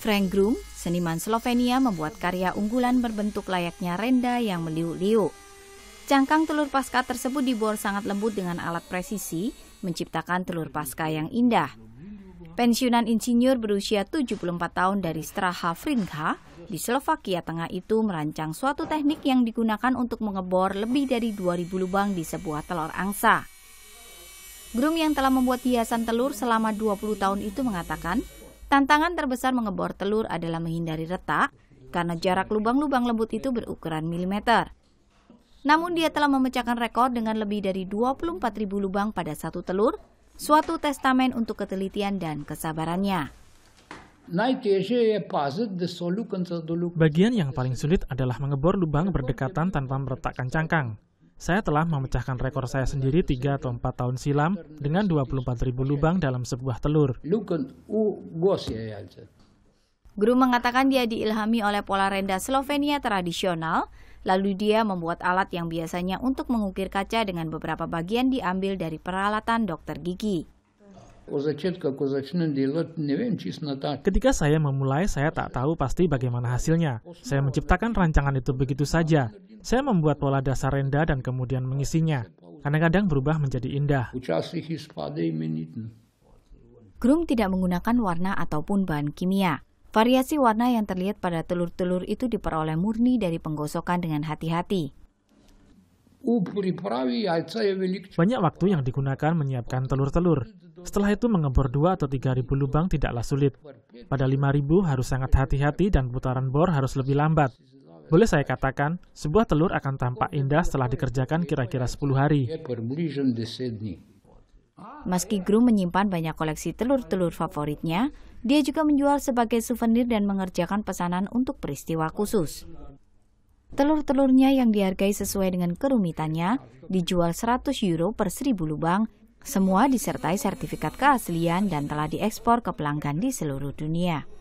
Frank Groom, seniman Slovenia membuat karya unggulan berbentuk layaknya renda yang meliuk-liuk. Cangkang telur pasca tersebut dibor sangat lembut dengan alat presisi, menciptakan telur pasca yang indah. Pensiunan insinyur berusia 74 tahun dari Straha Fringha di Slovakia Tengah itu merancang suatu teknik yang digunakan untuk mengebor lebih dari 2000 lubang di sebuah telur angsa. Groom yang telah membuat hiasan telur selama 20 tahun itu mengatakan, Tantangan terbesar mengebor telur adalah menghindari retak karena jarak lubang-lubang lembut itu berukuran milimeter. Namun dia telah memecahkan rekor dengan lebih dari 24.000 lubang pada satu telur, suatu testamen untuk ketelitian dan kesabarannya. Bagian yang paling sulit adalah mengebor lubang berdekatan tanpa meretakkan cangkang. Saya telah memecahkan rekor saya sendiri tiga atau empat tahun silam dengan 24.000 lubang dalam sebuah telur. Ya, ya, Guru mengatakan dia diilhami oleh pola renda Slovenia tradisional, lalu dia membuat alat yang biasanya untuk mengukir kaca dengan beberapa bagian diambil dari peralatan dokter gigi. Ketika saya memulai, saya tak tahu pasti bagaimana hasilnya. Saya menciptakan rancangan itu begitu saja. Saya membuat pola dasar rendah dan kemudian mengisinya. Kadang-kadang berubah menjadi indah. Grung tidak menggunakan warna ataupun bahan kimia. Variasi warna yang terlihat pada telur-telur itu diperoleh murni dari penggosokan dengan hati-hati. Banyak waktu yang digunakan menyiapkan telur-telur. Setelah itu mengebor dua atau tiga ribu lubang tidaklah sulit. Pada lima ribu harus sangat hati-hati dan putaran bor harus lebih lambat. Boleh saya katakan, sebuah telur akan tampak indah setelah dikerjakan kira-kira sepuluh hari. Meski Gru menyimpan banyak koleksi telur-telur favoritnya, dia juga menjual sebagai souvenir dan mengerjakan pesanan untuk peristiwa khusus. Telur-telurnya yang dihargai sesuai dengan kerumitannya dijual 100 euro per 1000 lubang, semua disertai sertifikat keaslian dan telah diekspor ke pelanggan di seluruh dunia.